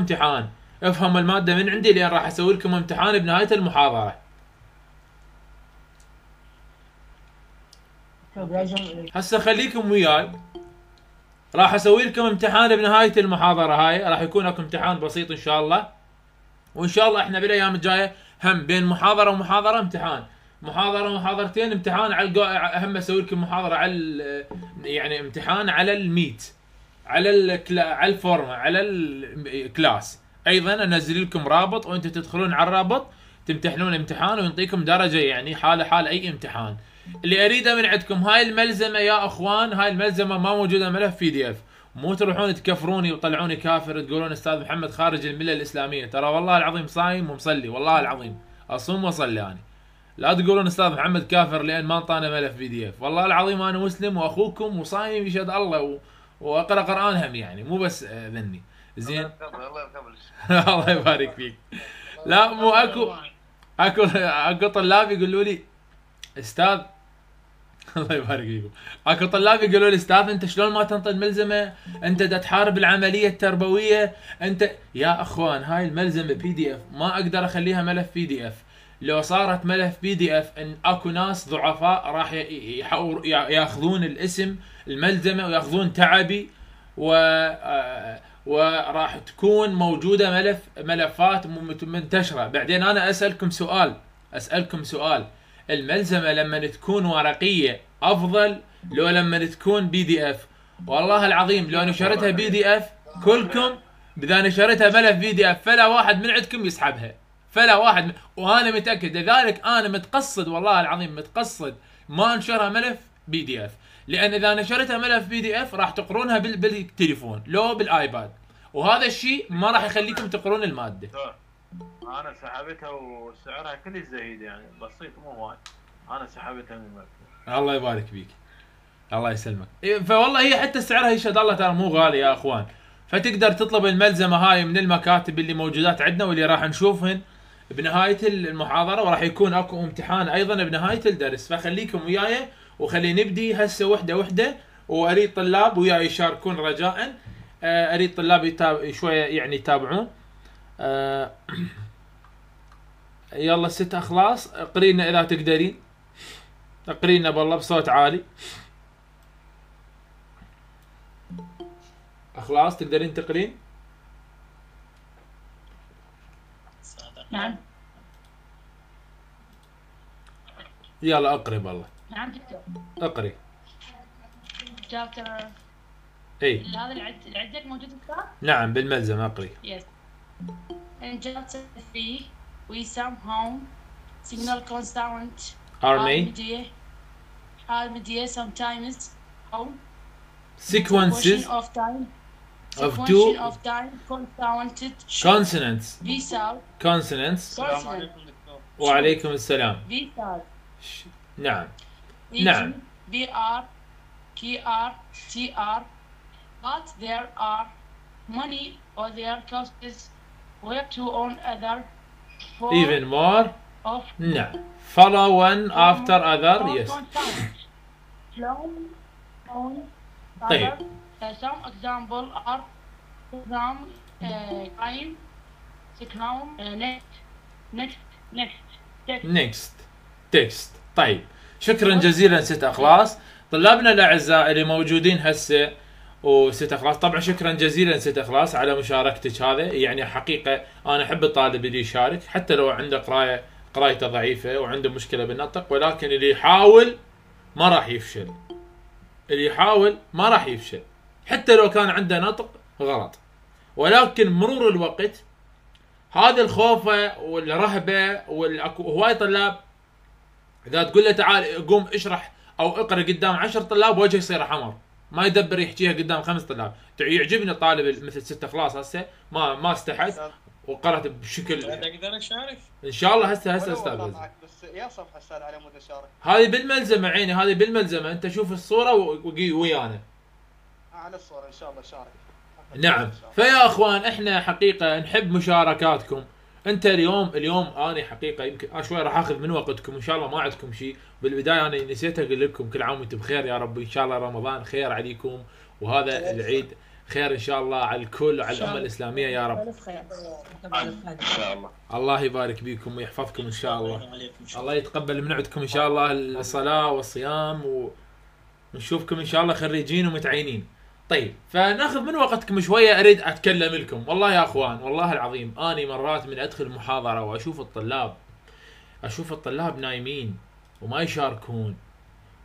امتحان افهم الماده من عندي لان راح اسوي لكم امتحان بنهايه المحاضره هسه خليكم وياي راح اسوي لكم امتحان بنهايه المحاضره هاي راح يكون اكو امتحان بسيط ان شاء الله وان شاء الله احنا بالايام الجايه هم بين محاضره ومحاضره امتحان محاضره ومحاضرتين امتحان على الجو... هم اسوي لكم محاضره على يعني امتحان على الميت على الكلا... على الفورمه على الكلاس ايضا انزل لكم رابط وانتم تدخلون على الرابط تمتحنون امتحان وينطيكم درجه يعني حاله حال اي امتحان اللي اريده من عندكم هاي الملزمه يا اخوان هاي الملزمه ما موجوده ملف بي دي اف مو تروحون تكفروني وتطلعوني كافر تقولون استاذ محمد خارج المله الاسلاميه ترى والله العظيم صايم ومصلي والله العظيم اصوم واصلي انا لا تقولون استاذ محمد كافر لان ما انطانا ملف بي دي اف والله العظيم انا مسلم واخوكم وصايم يشهد الله و... واقرا قران هم يعني مو بس آه، ذني زين الله الله يبارك فيك لا مو اكو اكو اكو طلاب يقولوا لي استاذ الله يبارك فيكم اكو طلاب يقولوا لي استاذ انت شلون ما تنطي الملزمه انت دا تحارب العمليه التربويه انت يا اخوان هاي الملزمه بي دي اف ما اقدر اخليها ملف بي دي اف لو صارت ملف بي دي اف ان اكو ناس ضعفاء راح ياخذون الاسم الملزمه وياخذون تعبي و آه، وراح تكون موجوده ملف ملفات منتشره بعدين انا اسالكم سؤال اسالكم سؤال الملزمه لما تكون ورقيه افضل لو لما تكون بي دي اف والله العظيم لو نشرتها بي دي اف كلكم اذا نشرتها ملف بي دي اف فلا واحد من عندكم يسحبها فلا واحد وانا متاكد لذلك انا متقصد والله العظيم متقصد ما انشرها ملف بي دي اف لان اذا نشرتها ملف بي دي اف راح تقرونها بالتليفون لو بالايباد وهذا الشيء ما راح يخليكم تقرون الماده انا سحبتها وسعرها كلش زهيد يعني بسيط مو وايد انا سحبتها من المكتب الله يبارك فيك الله يسلمك إيه، فوالله هي حتى سعرها يشهد الله ترى مو غالي يا اخوان فتقدر تطلب الملزمه هاي من المكاتب اللي موجودات عندنا واللي راح نشوفهن بنهايه المحاضره وراح يكون اكو امتحان ايضا بنهايه الدرس فخليكم وياي وخلي نبدي هسه وحده وحده واريد طلاب وياي يشاركون رجاء آه، اريد طلاب يتاب... شويه يعني يتابعون آه، يلا ست اخلاص اقرينا اذا تقدرين اقرينا بالله بصوت عالي اخلاص تقدرين تقرين نعم يلا اقري بالله نعم دكتور اقري شابتر اي هذا العدك موجود دكتور؟ نعم بالملزم اقري يس ان شابتر 3 وي سام هوم سيجنال كونستانت ارمي ارمي دي سام تايمز هوم سيكونسز اوف تايم of two of time compounded consonants. B sound. Consonants. Consonant. وعليكم السلام. B sound. نعم. نعم. B R K R T R but there are many other causes where to own other even more of no follow one after other yes long on طيب some example are program, e, time, crown, e, next, next, next, text. next, text. طيب شكرا جزيلا ست اخلاص طلابنا الاعزاء اللي موجودين هسه وست اخلاص طبعا شكرا جزيلا ست اخلاص على مشاركتك هذا يعني حقيقه انا احب الطالب اللي يشارك حتى لو عنده قرايه قرايته ضعيفه وعنده مشكله بالنطق ولكن اللي يحاول ما راح يفشل اللي يحاول ما راح يفشل حتى لو كان عنده نطق غلط ولكن مرور الوقت هذا الخوف والرهبه والاكو هواي طلاب اذا تقول له تعال قوم اشرح او اقرا قدام عشر طلاب وجهه يصير حمر ما يدبر يحكيها قدام خمس طلاب يعجبني الطالب مثل ستة خلاص هسه ما ما استحت وقرأت بشكل اقدر اشارك ان شاء الله هسه هسه استاذ بس يا صفحه استاذ على مود اشارك هذه بالملزمه عيني هذه بالملزمه انت شوف الصوره ويانا على ان شاء الله شارك نعم فيا اخوان احنا حقيقه نحب مشاركاتكم انت اليوم اليوم انا حقيقه يمكن شوي راح اخذ من وقتكم ان شاء الله ما عندكم شيء بالبدايه انا نسيت اقول لكم كل عام وانتم بخير يا رب ان شاء الله رمضان خير عليكم وهذا العيد خير ان شاء الله على الكل وعلى الامه الاسلاميه يا رب الله يبارك بكم ويحفظكم ان شاء الله الله يتقبل من عندكم ان شاء الله الصلاه والصيام ونشوفكم ان شاء الله خريجين ومتعينين طيب فناخذ من وقتكم شويه اريد اتكلم لكم والله يا اخوان والله العظيم اني مرات من ادخل محاضره واشوف الطلاب اشوف الطلاب نايمين وما يشاركون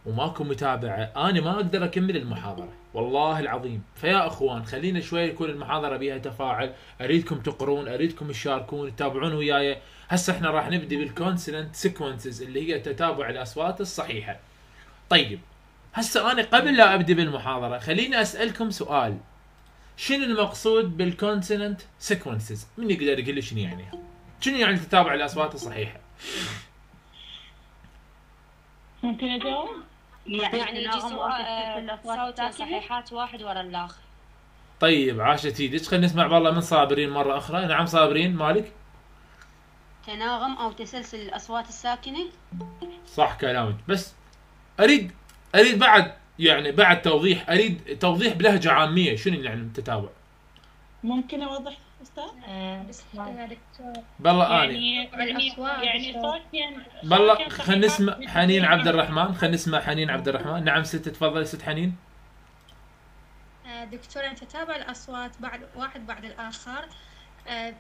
وماكو متابعه انا ما اقدر اكمل المحاضره والله العظيم فيا اخوان خلينا شويه يكون المحاضره بيها تفاعل اريدكم تقرون اريدكم تشاركون تتابعون وياي هسه احنا راح نبدي بالكونسلنت سيكونسز اللي هي تتابع الاصوات الصحيحه طيب هسه انا قبل لا ابدي بالمحاضره خليني اسالكم سؤال شنو المقصود بالكونسوننت سيكونسز؟ من يقدر يقول لي شنو يعني؟ شنو يعني تتابع الاصوات الصحيحه؟ ممكن اجاوب؟ يعني, يعني يجي صوتها صحيحات واحد ورا الاخر طيب عاشت ايدك خلينا نسمع والله من صابرين مره اخرى نعم صابرين مالك؟ تناغم او تسلسل الاصوات الساكنه صح كلامك بس اريد اريد بعد يعني بعد توضيح اريد توضيح بلهجه عاميه شنو يعني التتابع؟ ممكن اوضح استاذ؟ آه، بالله اني يعني, يعني, يعني بالله خلينا نسمع حنين عبد الرحمن خلينا نسمع حنين عبد الرحمن نعم ست تفضلي ست حنين آه، انت تتابع الأصوات بعد واحد بعد الآخر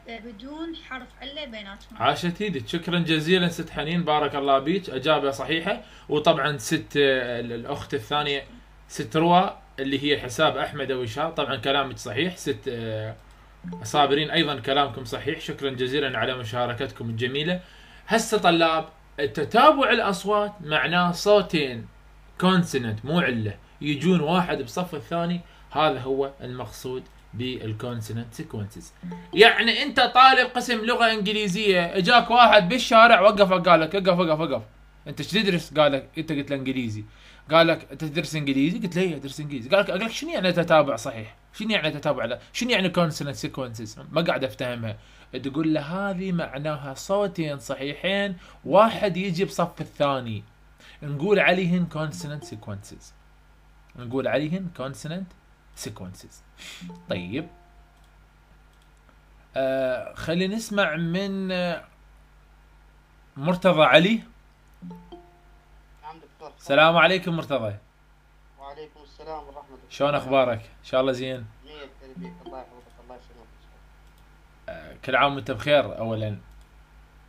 بدون حرف علة بيناتهم عاشت ايدك شكرا جزيلا ست حنين بارك الله بيك اجابه صحيحه وطبعا ست الاخت الثانيه ست روى اللي هي حساب احمد او شاء طبعا كلامك صحيح ست آه، صابرين ايضا كلامكم صحيح شكرا جزيلا على مشاركتكم الجميله هسه طلاب تتابع الاصوات معناه صوتين كونسنت مو عله يجون واحد بصف الثاني هذا هو المقصود بالكونسنت سيكونسز يعني انت طالب قسم لغه انجليزيه اجاك واحد بالشارع وقف قال لك وقف وقف وقف انت ايش تدرس؟ قال لك انت قلت له انجليزي قال لك انت تدرس انجليزي؟ قلت له اي ادرس انجليزي قال لك لك شنو يعني تتابع صحيح؟ شنو يعني تتابع لا؟ شنو يعني كونسنت سيكونسز؟ ما قاعد افتهمها تقول له هذه معناها صوتين صحيحين واحد يجي بصف الثاني نقول عليهن كونسنت سيكونسز نقول عليهن كونسنت سيكونسز طيب آه خلينا نسمع من آه، مرتضى علي نعم دكتور السلام عليكم مرتضى وعليكم السلام ورحمة الله شلون اخبارك؟ ان شاء الله زين؟ الله يحفظك الله يسلمك آه، كل عام وانت بخير اولا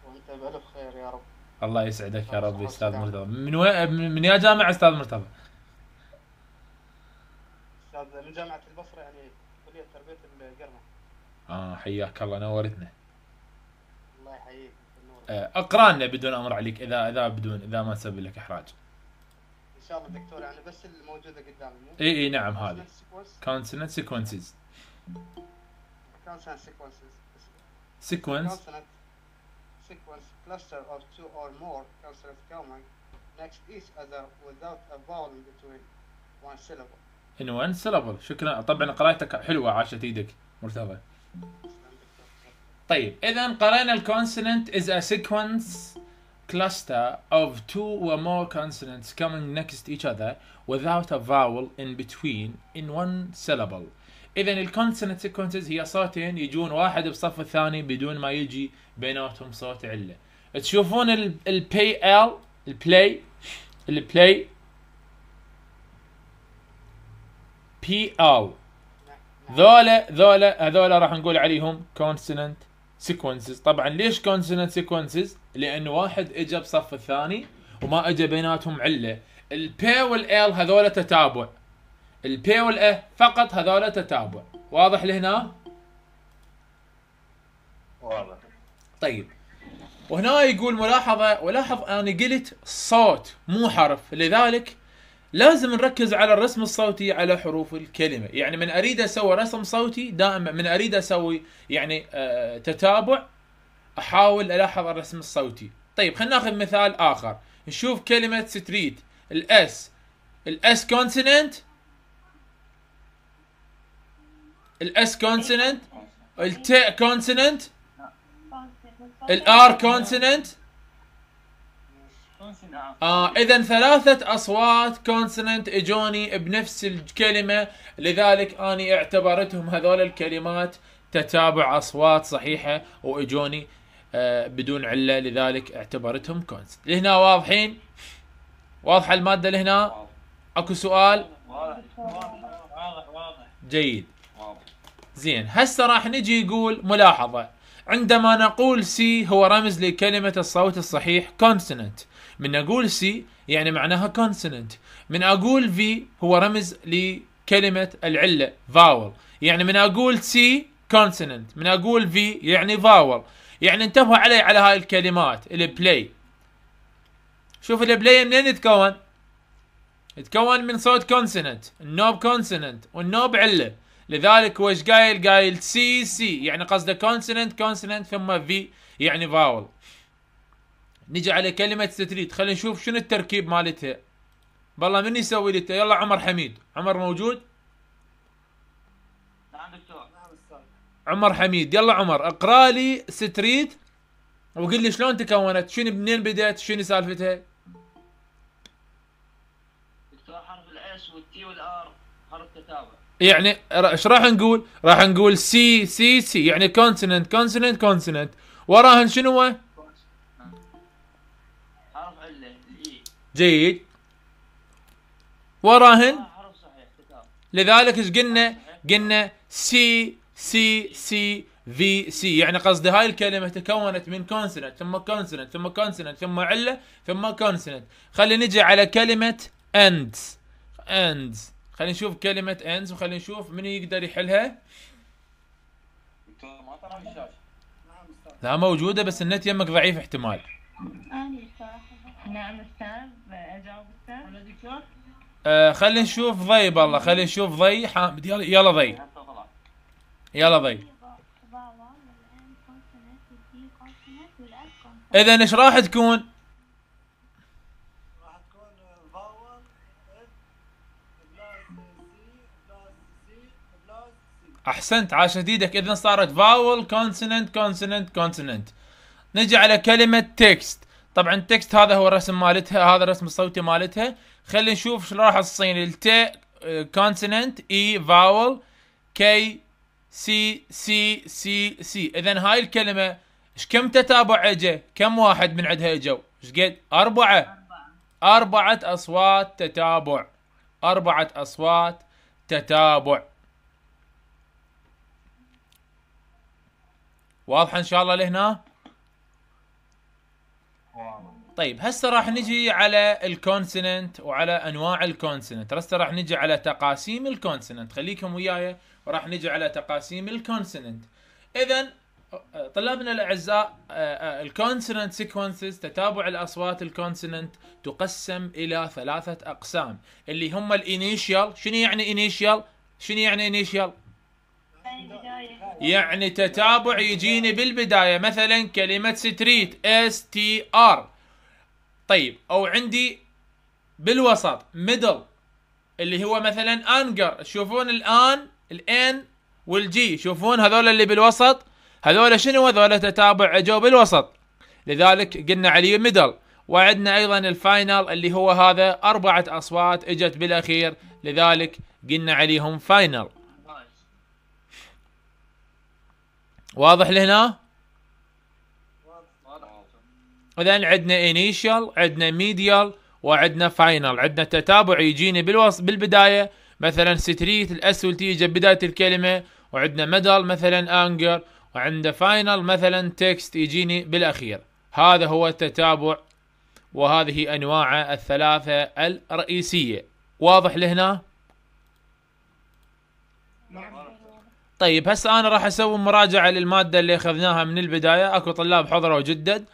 وانت بالف خير يا رب الله يسعدك يا رب استاذ مرتضى من وين من يا جامعه استاذ مرتضى؟ استاذ من جامعه البصره يعني كليه تربيه القرنه اه حياك الله نورتنا الله يحييك آه، اقرانا بدون امر عليك اذا اذا بدون اذا ما سبب لك احراج ان شاء الله دكتور يعني بس الموجوده قدامي اي اي نعم هذه كونسوننت سيكونسز كونسوننت سيكونسز سيكونس sequence cluster of two or more consonants coming next each other without a vowel between one syllable in one syllable شكرا طبعا قرايتك حلوه عاشت ايدك مرتضى طيب اذا قرينا الكونسوننت is a sequence cluster of two or more consonants coming next to each other without a vowel in between in one syllable اذا ال consonant sequences هي صوتين يجون واحد بصف الثاني بدون ما يجي بيناتهم صوت عله تشوفون البي ال البلاي play بي ال ذولا ذولا هذولا راح نقول عليهم كونسوننت سيكونسز طبعا ليش كونسوننت سيكونسز لان واحد اجى بصف الثاني وما اجى بيناتهم عله البي والال هذولا تتابع البي والا فقط هذولا تتابع واضح لهنا واضح طيب وهنا يقول ملاحظه ولاحظ انا قلت صوت مو حرف لذلك لازم نركز على الرسم الصوتي على حروف الكلمه يعني من اريد اسوي رسم صوتي دائما من اريد اسوي يعني آه تتابع احاول الاحظ الرسم الصوتي طيب خلينا ناخذ مثال اخر نشوف كلمه ستريت الاس الاس كونسوننت الاس كونسوننت التاء كونسوننت الار كونسوننت آه اذا ثلاثة اصوات كونسوننت اجوني بنفس الكلمة لذلك اني اعتبرتهم هذول الكلمات تتابع اصوات صحيحة واجوني آه بدون علة لذلك اعتبرتهم كونسوننت لهنا واضحين واضحة المادة لهنا اكو سؤال واضح واضح واضح جيد زين هسه راح نجي يقول ملاحظة عندما نقول سي هو رمز لكلمة الصوت الصحيح كونسوننت من اقول سي يعني معناها كونسوننت من اقول في هو رمز لكلمه العله فاول يعني من اقول سي كونسوننت من اقول في يعني فاول يعني انتبهوا علي على هاي الكلمات البلاي شوف البلاي منين يتكون يتكون من صوت كونسوننت النوب كونسوننت والنوب عله لذلك هو ايش قايل قايل سي سي يعني قصده كونسوننت كونسوننت ثم في يعني فاول نجي على كلمه ستريت خلينا نشوف شنو التركيب مالتها بالله من يسوي لي يلا عمر حميد عمر موجود نعم دكتور نعم عمر حميد يلا عمر اقرا لي ستريت وقل لي شلون تكونت شنو منين بدات شنو سالفتها دكتور حرف الاس والتي والار حرف تتابع يعني ايش راح نقول؟ راح نقول سي سي سي يعني كونسننت كونسننت كونسننت وراهن شنو هو؟ جيد وراهن آه، لذلك ايش قلنا قلنا سي سي سي في سي يعني قصدي هاي الكلمه تكونت من كونسنت ثم كونسنت ثم كونسنت ثم عله ثم كونسنت خلينا نجي على كلمه اند اند خلينا نشوف كلمه اند وخلينا نشوف من يقدر يحلها لا موجوده بس النت يمك ضعيف احتمال نعم استاذ خلي آه نشوف ضي بالله خلي نشوف ضي حامد يلا يلا ضي يلا ضي اذا ايش راح تكون؟ راح تكون فاول احسنت عاشت ايدك اذا صارت فاول كونسننت كونسننت كونسننت نجي على كلمه تكست طبعا التكست هذا هو الرسم مالتها هذا الرسم الصوتي مالتها خلي نشوف شو راح تصين الت كونسننت اي فاول كي سي سي سي سي اذا هاي الكلمه ايش كم تتابع اجى كم واحد من عندها اجوا ايش قد اربعه اربعه اصوات تتابع اربعه اصوات تتابع واضحه ان شاء الله لهنا طيب هسه راح نجي على الكونسننت وعلى انواع الكونسننت هسه راح نجي على تقاسيم الكونسننت خليكم وياي وراح نجي على تقاسيم الكونسننت اذا طلابنا الاعزاء آه، آه، الكونسننت سيكونسز تتابع الاصوات الكونسننت تقسم الى ثلاثه اقسام اللي هم الانيشيال شنو يعني انيشيال شنو يعني انيشيال يعني تتابع يجيني بالبداية مثلا كلمة ستريت اس تي ار طيب او عندي بالوسط ميدل اللي هو مثلا انجر تشوفون الان الان والجي شوفون هذول اللي بالوسط هذول شنو هذول تتابع اجوا بالوسط لذلك قلنا عليه ميدل وعندنا ايضا الفاينل اللي هو هذا اربعه اصوات اجت بالاخير لذلك قلنا عليهم فاينل واضح لهنا؟ اذا عندنا انيشال عندنا ميديال وعندنا فاينل عندنا تتابع يجيني بالوص... بالبدايه مثلا ستريت الاس تيجي بدايه الكلمه وعندنا ميدل مثلا انجر وعندنا فاينل مثلا تكست يجيني بالاخير هذا هو التتابع وهذه انواعه الثلاثه الرئيسيه واضح لهنا؟ نعم طيب هسه انا راح اسوي مراجعه للماده اللي اخذناها من البدايه اكو طلاب حضروا جدد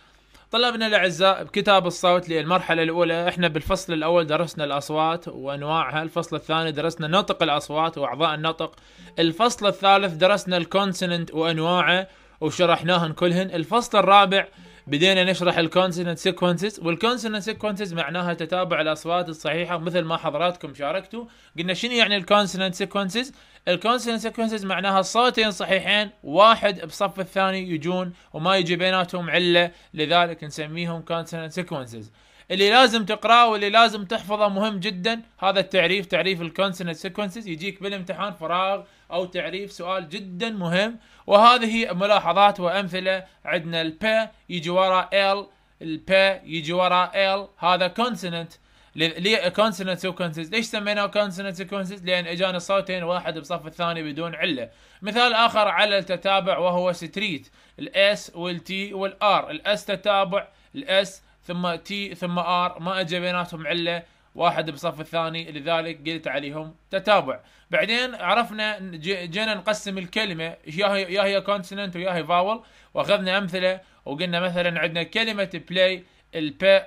طلابنا الاعزاء بكتاب الصوت للمرحله الاولى احنا بالفصل الاول درسنا الاصوات وانواعها الفصل الثاني درسنا نطق الاصوات واعضاء النطق الفصل الثالث درسنا الكونسوننت وانواعه وشرحناهن كلهن الفصل الرابع بدينا نشرح الكونسنت سيكونسز والكونسنت سيكونسز معناها تتابع الاصوات الصحيحه مثل ما حضراتكم شاركتوا قلنا شنو يعني الكونسنت سيكونسز الكونسنت سيكونسز معناها صوتين صحيحين واحد بصف الثاني يجون وما يجي بيناتهم عله لذلك نسميهم كونسنت سيكونسز اللي لازم تقراه واللي لازم تحفظه مهم جدا هذا التعريف تعريف الكونسنت سيكونسز يجيك بالامتحان فراغ او تعريف سؤال جدا مهم وهذه ملاحظات وامثله عندنا الب يجي ورا ال الب يجي ورا ال هذا كونسوننت لي كونسوننت سيكونسز ليش سميناه كونسوننت سيكونسز لان اجانا صوتين واحد بصف الثاني بدون عله مثال اخر على التتابع وهو ستريت الاس والتي والار الاس تتابع الاس ثم تي ثم ار ما اجى بيناتهم عله واحد بصف الثاني لذلك قلت عليهم تتابع بعدين عرفنا جينا نقسم الكلمه يا هي يا هي كونسوننت ويا هي فاول واخذنا امثله وقلنا مثلا عندنا كلمه بلاي البي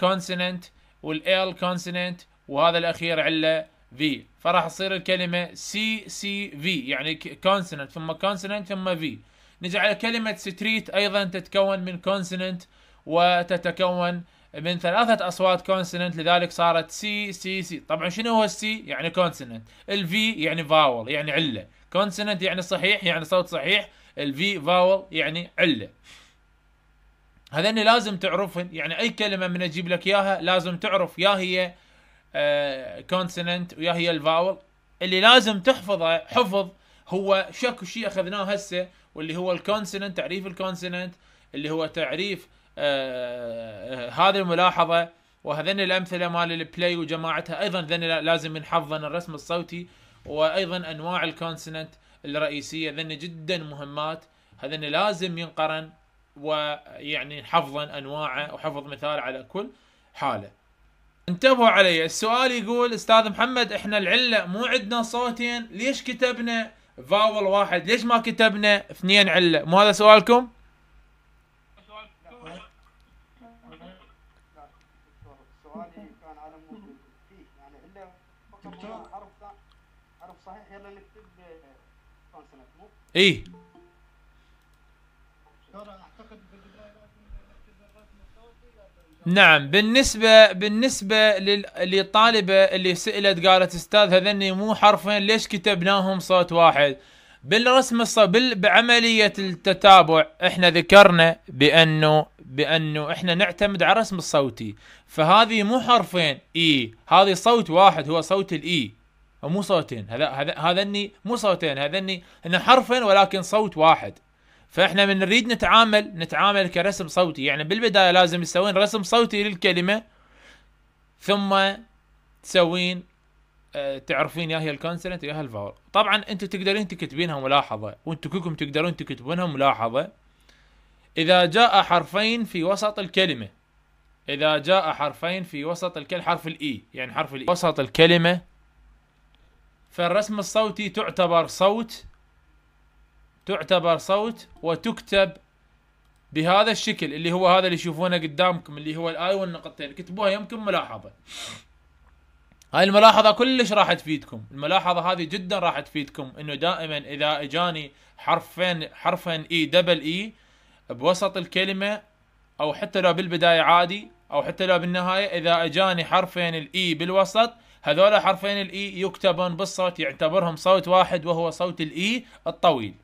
كونسننت والال كونسننت وهذا الاخير عله في فراح تصير الكلمه سي سي في يعني كونسننت ثم كونسننت ثم في نجي على كلمه ستريت ايضا تتكون من كونسننت وتتكون من ثلاثة أصوات كونسننت لذلك صارت سي سي سي طبعا شنو هو السي يعني كونسننت الفي يعني فاول يعني علة كونسننت يعني صحيح يعني صوت صحيح الفي فاول يعني علة هذين لازم تعرفهن يعني أي كلمة من أجيب لك إياها لازم تعرف يا هي كونسننت آه، ويا هي الفاول اللي لازم تحفظه حفظ هو شكو شيء أخذناه هسه واللي هو الكونسننت تعريف الكونسننت اللي هو تعريف آه، آه، هذه الملاحظه وهذين الامثله مال البلاي وجماعتها ايضا ذن لازم حظنا الرسم الصوتي وايضا انواع الكونسنت الرئيسيه ذن جدا مهمات هذن لازم ينقرن ويعني حفظا انواعه وحفظ مثال على كل حاله انتبهوا علي السؤال يقول استاذ محمد احنا العله مو عندنا صوتين ليش كتبنا فاول واحد ليش ما كتبنا اثنين عله مو هذا سؤالكم ايه نعم بالنسبة بالنسبة للطالبة اللي سألت قالت استاذ هذني مو حرفين ليش كتبناهم صوت واحد؟ بالرسم الصبل بعملية التتابع احنا ذكرنا بانه بانه احنا نعتمد على الرسم الصوتي فهذه مو حرفين اي هذه صوت واحد هو صوت الاي مو صوتين هذا هذا هذني مو صوتين هذني انه حرفين ولكن صوت واحد فاحنا من نريد نتعامل نتعامل كرسم صوتي يعني بالبدايه لازم تسوين رسم صوتي للكلمه ثم تسوين آه، تعرفين يا هي الكونسلنت يا هي الفاول طبعا انتم تقدرين تكتبينها ملاحظه وانتم كلكم تقدرون تكتبونها ملاحظه اذا جاء حرفين في وسط الكلمه اذا جاء حرفين في وسط الكلمه حرف الاي e، يعني حرف الاي e. وسط الكلمه فالرسم الصوتي تعتبر صوت تعتبر صوت وتكتب بهذا الشكل اللي هو هذا اللي تشوفونه قدامكم اللي هو الاي والنقطتين كتبوها يمكن ملاحظه هاي الملاحظه كلش راح تفيدكم الملاحظه هذه جدا راح تفيدكم انه دائما اذا اجاني حرفين حرفين اي دبل اي بوسط الكلمه او حتى لو بالبدايه عادي او حتى لو بالنهايه اذا اجاني حرفين الاي e بالوسط هذول حرفين الاي يكتبون بالصوت يعتبرهم صوت واحد وهو صوت الاي الطويل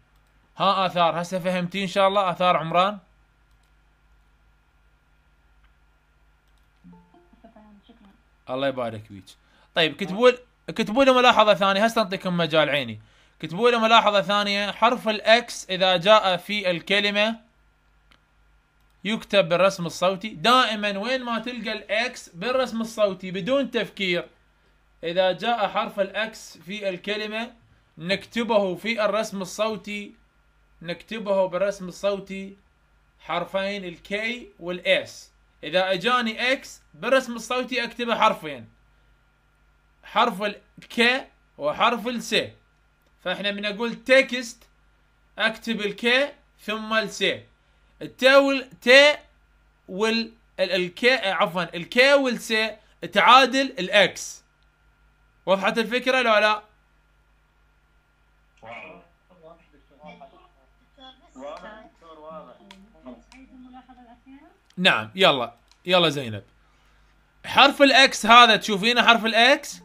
ها اثار هسه فهمتي ان شاء الله اثار عمران الله يبارك فيك طيب كتبوا كتبوا لي ملاحظه ثانيه هسه نعطيكم مجال عيني كتبوا لي ملاحظه ثانيه حرف الاكس اذا جاء في الكلمه يكتب بالرسم الصوتي دائما وين ما تلقى الاكس بالرسم الصوتي بدون تفكير إذا جاء حرف الأكس في الكلمة نكتبه في الرسم الصوتي نكتبه بالرسم الصوتي حرفين الكي والاس إذا أجاني اكس بالرسم الصوتي أكتبه حرفين حرف الك وحرف الس فإحنا من أقول تكست أكتب الك ثم الس التا وال تا وال الك عفوا الك والس تعادل الاكس وضحت الفكرة لو لا؟ نعم يلا يلا زينب حرف الاكس هذا تشوفينه حرف الاكس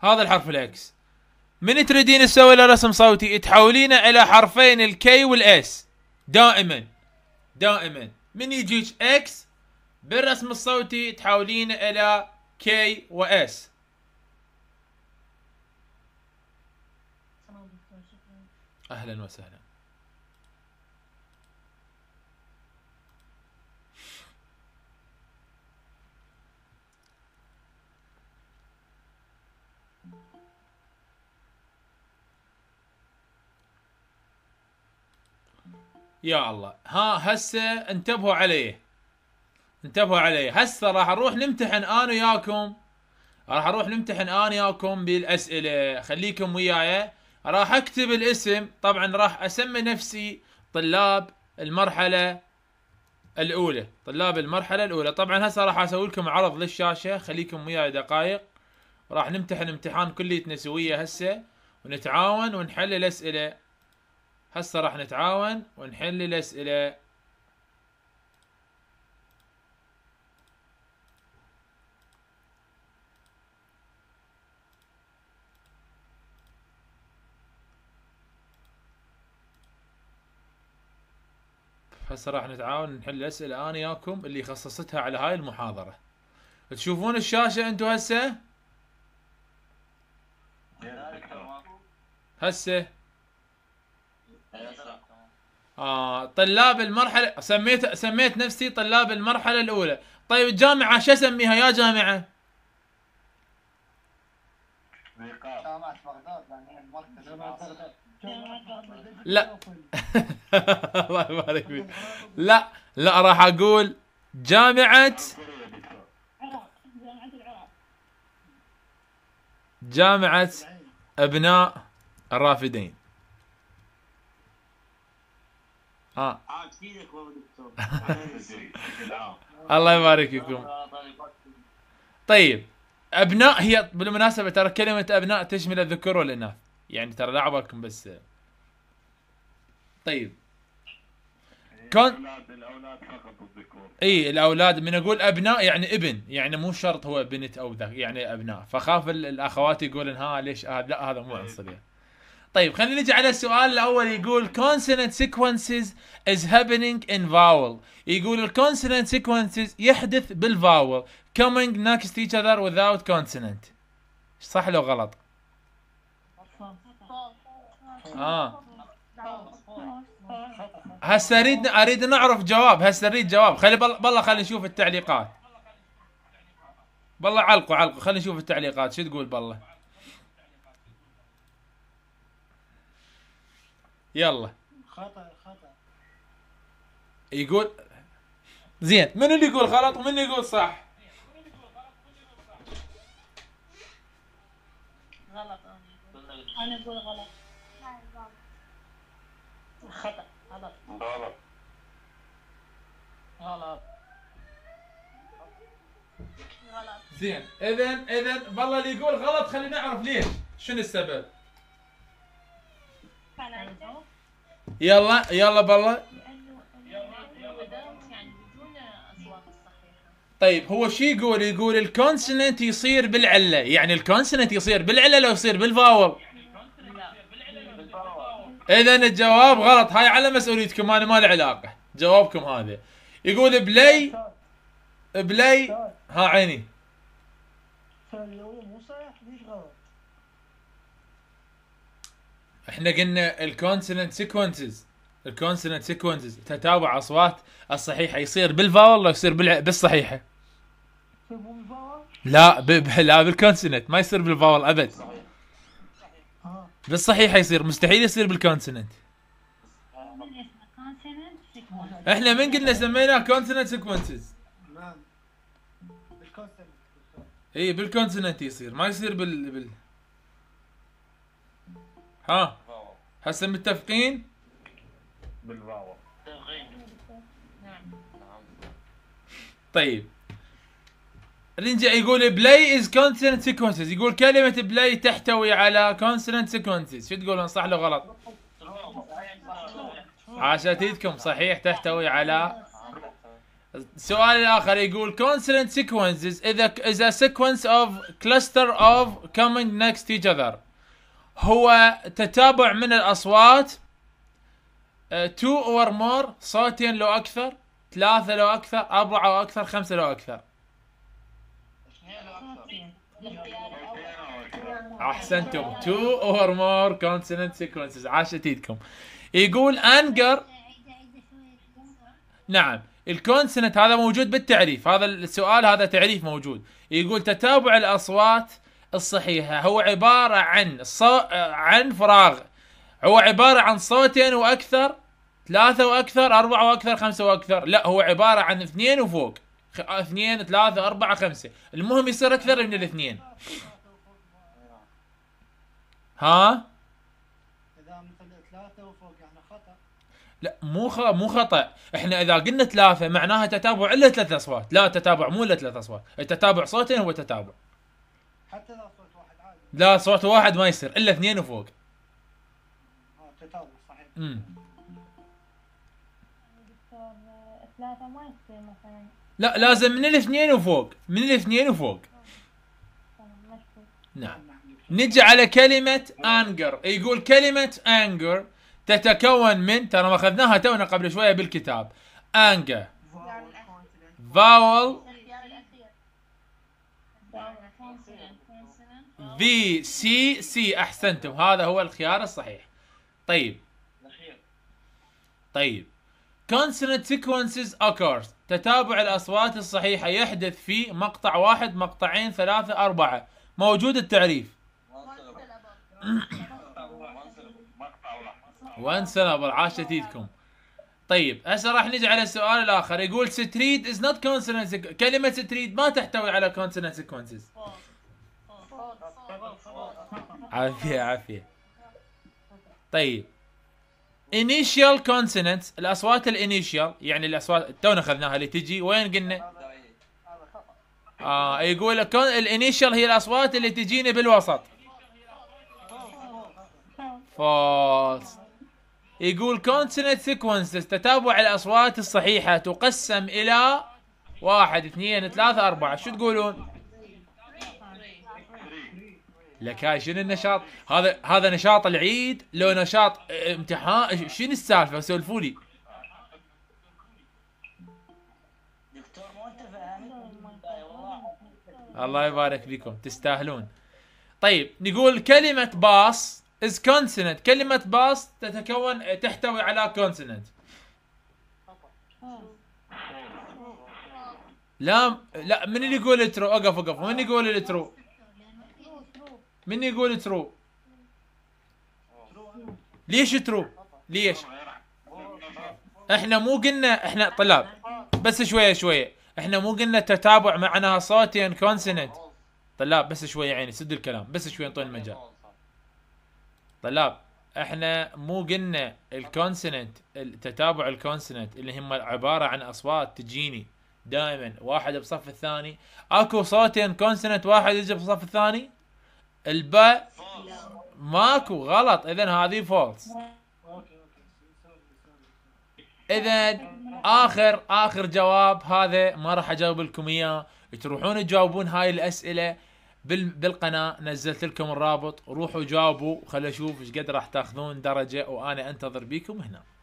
هذا الحرف الاكس من تريدين تسوي له رسم صوتي تحولينه الى حرفين الكي والاس دائما دائما من يجيك اكس بالرسم الصوتي تحولين إلى K و S أهلا وسهلا يا الله ها هسه انتبهوا عليه انتبهوا علي هسه راح اروح نمتحن انا وياكم راح اروح نمتحن انا وياكم بالاسئله خليكم وياي راح اكتب الاسم طبعا راح اسمي نفسي طلاب المرحله الاولى طلاب المرحله الاولى طبعا هسه راح اسوي لكم عرض للشاشه خليكم وياي دقائق راح نمتحن امتحان كليتنا سويه هسه ونتعاون ونحل الاسئله هسه راح نتعاون ونحل الاسئله هسه راح نتعاون نحل الاسئله انا ياكم اللي خصصتها على هاي المحاضره تشوفون الشاشه انتم هسه هسه آه طلاب المرحلة سميت سميت نفسي طلاب المرحلة الأولى، طيب الجامعة شو أسميها يا جامعة؟ جامعة بغداد يعني لا الله يبارك فيك لا لا راح اقول جامعة جامعة ابناء الرافدين اه الله يبارك فيكم طيب ابناء هي بالمناسبه ترى كلمه ابناء تشمل الذكور والاناث يعني ترى لا عبركم بس طيب إيه، كون الاولاد فقط الذكور اي الاولاد من اقول ابناء يعني ابن يعني مو شرط هو بنت او ذاك يعني ابناء فخاف الاخوات يقولن ها ليش آه لا هذا مو إيه. عنصري طيب خلينا نجي على السؤال الاول يقول consonant sequences is happening in vowel يقول consonant sequences يحدث بالفاول coming next each other without consonant صح لو غلط؟ آه. هسه اريد اريد نعرف جواب هسه اريد جواب خلي بالله خلي نشوف التعليقات بالله علقوا علقوا خلي نشوف التعليقات شو تقول بالله يلا خطا خطا يقول زين من اللي يقول غلط ومن اللي يقول صح غلط انا اقول غلط خطأ غلط غلط غلط غلط زين اذا اذا بالله اللي يقول غلط خلينا نعرف ليش شنو السبب يلا يلا بالله طيب هو شو يقول؟ يقول الكونسننت يصير بالعله، يعني الكونسننت يصير بالعله لو يصير بالفاول. اذا الجواب غلط هاي على مسؤوليتكم انا ما لي علاقه جوابكم هذا يقول بلاي بلاي ها عيني احنا قلنا الكونسوننت سيكونسز الكونسوننت سيكونسز تتابع اصوات الصحيحه يصير بالفاول ولا يصير بالصحيحه؟ لا لا بالكونسوننت ما يصير بالفاول ابد بالصحيح يصير مستحيل يصير بالكونسننت احنا من قلنا سميناه كونسننت سيكونسز اي بالكونسننت يصير ما يصير بال بال ها هسه متفقين بالواو طيب رينجا يقول بلاي از كونسوننت سيكونسز يقول كلمة بلاي تحتوي على كونسوننت سيكونسز شو تقولون صح لو غلط؟ عشان ايدكم صحيح تحتوي على السؤال الاخر يقول consonant سيكونسز is a, سيكونس اوف sequence of cluster of coming next each other هو تتابع من الاصوات آه، two or more صوتين لو اكثر ثلاثة لو اكثر اربعة او اكثر خمسة لو اكثر احسنتم تو اور مور كونسوننت سيكونسز عاشت ايدكم يقول انجر نعم الكونسنت هذا موجود بالتعريف هذا السؤال هذا تعريف موجود يقول تتابع الاصوات الصحيحه هو عباره عن صو... عن فراغ هو عباره عن صوتين واكثر ثلاثة واكثر أربعة واكثر خمسة واكثر لا هو عبارة عن اثنين وفوق آه، اثنين ثلاثة أربعة خمسة المهم يصير أكثر من الاثنين ها؟ يعني لا مو مو خطا احنا اذا قلنا ثلاثه معناها تتابع الا ثلاث اصوات لا تتابع مو الا ثلاث اصوات التتابع صوتين هو تتابع حتى لو صوت واحد عادي لا صوت واحد ما يصير الا اثنين وفوق آه، تتابع صحيح امم ثلاثه ما يصير مثلا لا لازم من الاثنين وفوق من الاثنين وفوق نعم نجي على كلمة انجر يقول كلمة انجر تتكون من ترى ما اخذناها تونا قبل شوية بالكتاب انجر فاول في سي سي احسنتم هذا هو الخيار الصحيح طيب طيب consonant sequences occurs تتابع الأصوات الصحيحة يحدث في مقطع واحد مقطعين ثلاثة أربعة موجود التعريف وان سنبل عاش تيتكم طيب هسه راح نجي على السؤال الاخر يقول ستريد از نوت كونسنت كلمه ستريد ما تحتوي على كونسنت سيكونسز عافيه عافيه طيب initial consonants الاصوات الانيشال يعني الاصوات تونا اخذناها اللي تجي وين قلنا؟ اه يقول الانيشال هي الاصوات اللي تجيني بالوسط فولس يقول كونسوننت سيكونسز تتابع الاصوات الصحيحه تقسم الى واحد اثنين ثلاثة أربعة شو تقولون؟ لك شنو النشاط؟ هذا هذا نشاط العيد لو نشاط آه، امتحان آه، شنو السالفه؟ سولفوا لي. الله يبارك فيكم تستاهلون. طيب نقول كلمة باص از كونسوننت، كلمة باص تتكون آه، تحتوي على كونسوننت. لا لا من اللي يقول الترو؟ اقف اقف، من يقول الترو؟ من يقول ترو ليش ترو ليش احنا مو قلنا احنا طلاب بس شويه شويه احنا مو قلنا تتابع معناها صوتي ان كونسنت طلاب بس شويه عيني سد الكلام بس شويه انطوني المجال طلاب احنا مو قلنا الكونسنت تتابع الكونسنت اللي هم عباره عن اصوات تجيني دائما واحد بصف الثاني اكو صوتين كونسنت واحد يجي بصف الثاني الباء ماكو غلط اذا هذه فولس اذا اخر اخر جواب هذا ما راح اجاوب لكم اياه تروحون تجاوبون هاي الاسئله بالقناه نزلت لكم الرابط روحوا جاوبوا خل اشوف ايش قد راح تاخذون درجه وانا انتظر بيكم هنا